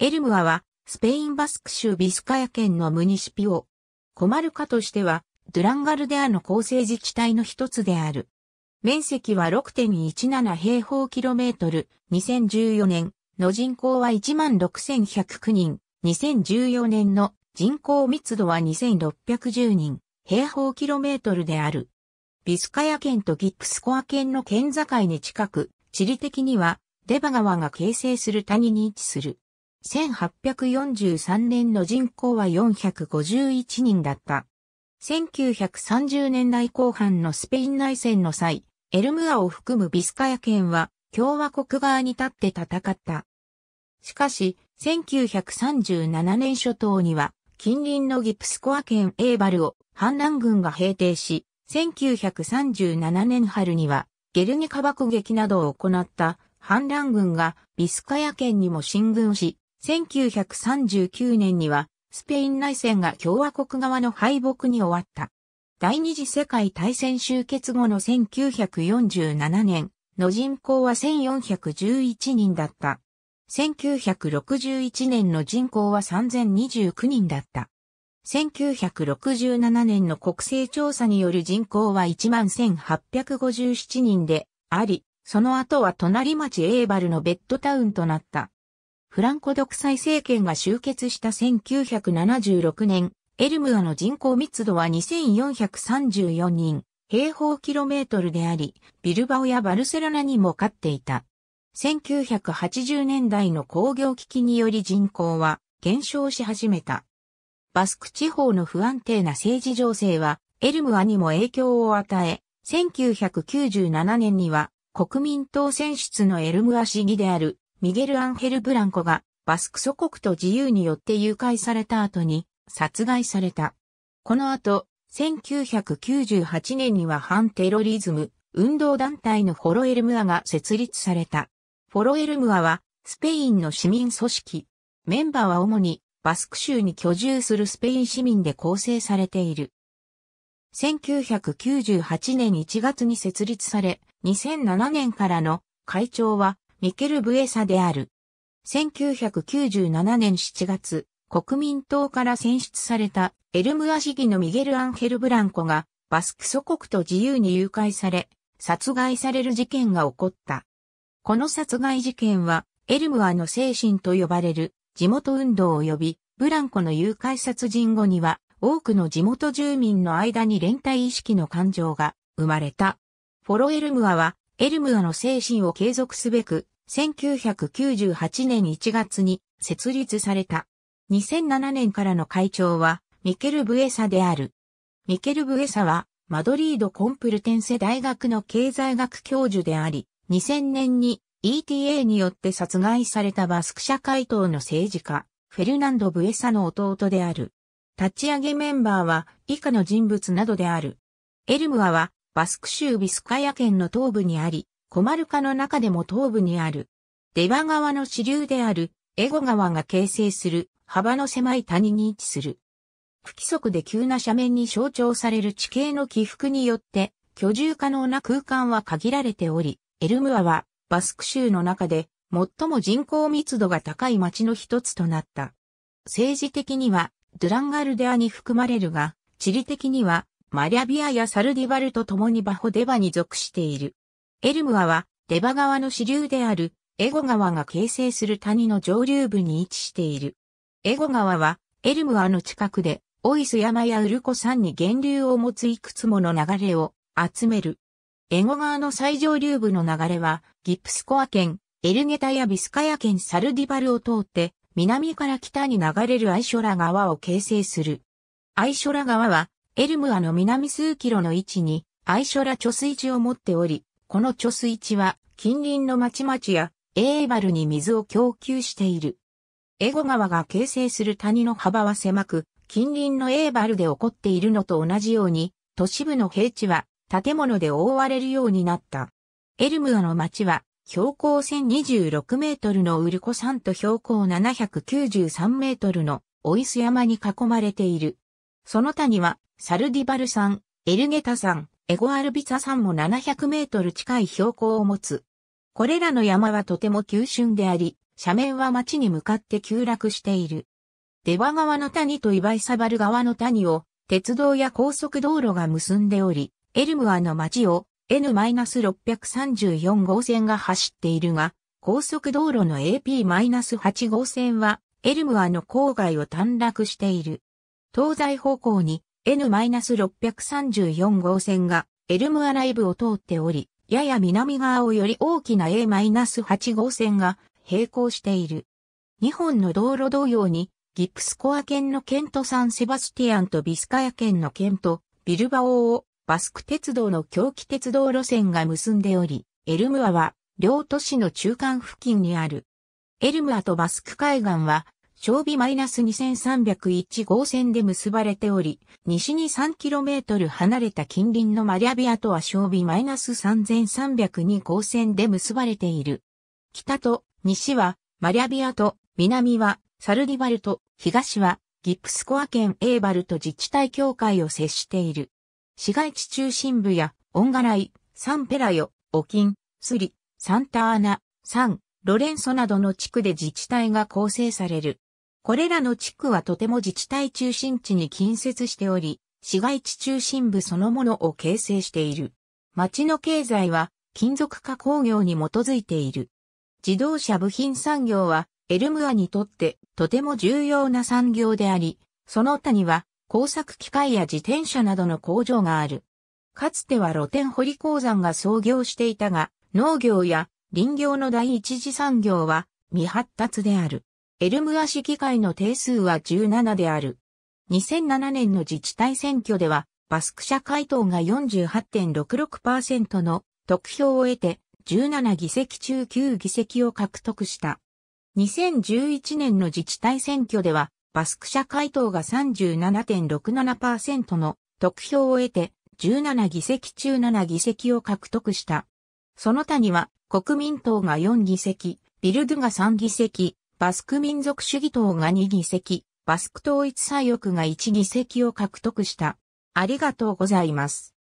エルムアは、スペインバスク州ビスカヤ県のムニシピオ。コマルカとしては、ドゥランガルデアの構成自治体の一つである。面積は6.17平方キロメートル、2014年の人口は16,109人、2014年の人口密度は2610人、平方キロメートルである。ビスカヤ県とギックスコア県の県境に近く、地理的にはデバ川が形成する谷に位置する。1843年の人口は451人だった。1930年代後半のスペイン内戦の際、エルムアを含むビスカヤ県は共和国側に立って戦った。しかし、1937年初頭には、近隣のギプスコア県エーバルを反乱軍が平定し、1937年春には、ゲルニカ爆撃などを行った反乱軍がビスカヤ県にも進軍し、1939年にはスペイン内戦が共和国側の敗北に終わった。第二次世界大戦終結後の1947年の人口は1411人だった。1961年の人口は3029人だった。1967年の国勢調査による人口は11,857人であり、その後は隣町エーバルのベッドタウンとなった。フランコ独裁政権が終結した1976年、エルムアの人口密度は2434人、平方キロメートルであり、ビルバオやバルセロナにも勝っていた。1980年代の工業危機により人口は減少し始めた。バスク地方の不安定な政治情勢は、エルムアにも影響を与え、1997年には国民党選出のエルムア市議であるミゲル・アンヘル・ブランコがバスク祖国と自由によって誘拐された後に殺害された。この後、1998年には反テロリズム運動団体のフォロエルムアが設立された。フォロエルムアはスペインの市民組織。メンバーは主にバスク州に居住するスペイン市民で構成されている。1998年1月に設立され、2007年からの会長はミケル・ブエサである。1997年7月、国民党から選出されたエルムア市議のミゲル・アンヘル・ブランコがバスク祖国と自由に誘拐され、殺害される事件が起こった。この殺害事件は、エルムアの精神と呼ばれる地元運動及び、ブランコの誘拐殺人後には、多くの地元住民の間に連帯意識の感情が生まれた。フォロエルムアはエルムアの精神を継続すべく、1998年1月に設立された。2007年からの会長は、ミケル・ブエサである。ミケル・ブエサは、マドリード・コンプルテンセ大学の経済学教授であり、2000年に ETA によって殺害されたバスク社会党の政治家、フェルナンド・ブエサの弟である。立ち上げメンバーは以下の人物などである。エルムアはバスク州ビスカヤ県の東部にあり、コマルカの中でも東部にある。デバ川の支流であるエゴ川が形成する幅の狭い谷に位置する。不規則で急な斜面に象徴される地形の起伏によって居住可能な空間は限られており、エルムアはバスク州の中で最も人口密度が高い町の一つとなった。政治的にはドゥランガルデアに含まれるが、地理的にはマリャビアやサルディバルと共にバホデバに属している。エルムアは、デバ川の支流である、エゴ川が形成する谷の上流部に位置している。エゴ川は、エルムアの近くで、オイス山やウルコ山に源流を持ついくつもの流れを集める。エゴ川の最上流部の流れは、ギプスコア県、エルゲタやビスカヤ県サルディバルを通って、南から北に流れるアイショラ川を形成する。アイショラ川は、エルムアの南数キロの位置に、アイショラ貯水池を持っており、この貯水池は、近隣の町々や、エーバルに水を供給している。エゴ川が形成する谷の幅は狭く、近隣のエーバルで起こっているのと同じように、都市部の平地は建物で覆われるようになった。エルムアの町は標高1026メートルのウルコ山と標高793メートルのオイス山に囲まれている。その他には、サルディバル山、エルゲタ山、エゴアルビツ山も700メートル近い標高を持つ。これらの山はとても急峻であり、斜面は町に向かって急落している。デバ川の谷とイバイサバル川の谷を、鉄道や高速道路が結んでおり、エルムアの町を N-634 号線が走っているが、高速道路の AP-8 号線は、エルムアの郊外を短絡している。東西方向に N-634 号線がエルムアライブを通っており、やや南側をより大きな A-8 号線が並行している。日本の道路同様に、ギプスコア県の県とサンセバスティアンとビスカヤ県の県とビルバオをバスク鉄道の狂気鉄道路線が結んでおり、エルムアは両都市の中間付近にある。エルムアとバスク海岸は賞味 -2301 号線で結ばれており、西に 3km 離れた近隣のマリャビアとは賞味 -3302 号線で結ばれている。北と西はマリャビアと南はサルディバルと東はギプスコア県エーバルと自治体協会を接している。市街地中心部やオンガライ、サンペラヨ、オキン、スリ、サンターナ、サン、ロレンソなどの地区で自治体が構成される。これらの地区はとても自治体中心地に近接しており、市街地中心部そのものを形成している。町の経済は金属加工業に基づいている。自動車部品産業はエルムアにとってとても重要な産業であり、その他には工作機械や自転車などの工場がある。かつては露天掘り鉱山が創業していたが、農業や林業の第一次産業は未発達である。エルムア市議会の定数は17である。2007年の自治体選挙では、バスク社会党が48.66%の得票を得て、17議席中9議席を獲得した。2011年の自治体選挙では、バスク社会党が37.67%の得票を得て、17議席中7議席を獲得した。その他には、国民党が4議席、ビルドゥが3議席、バスク民族主義党が2議席、バスク統一左翼が1議席を獲得した。ありがとうございます。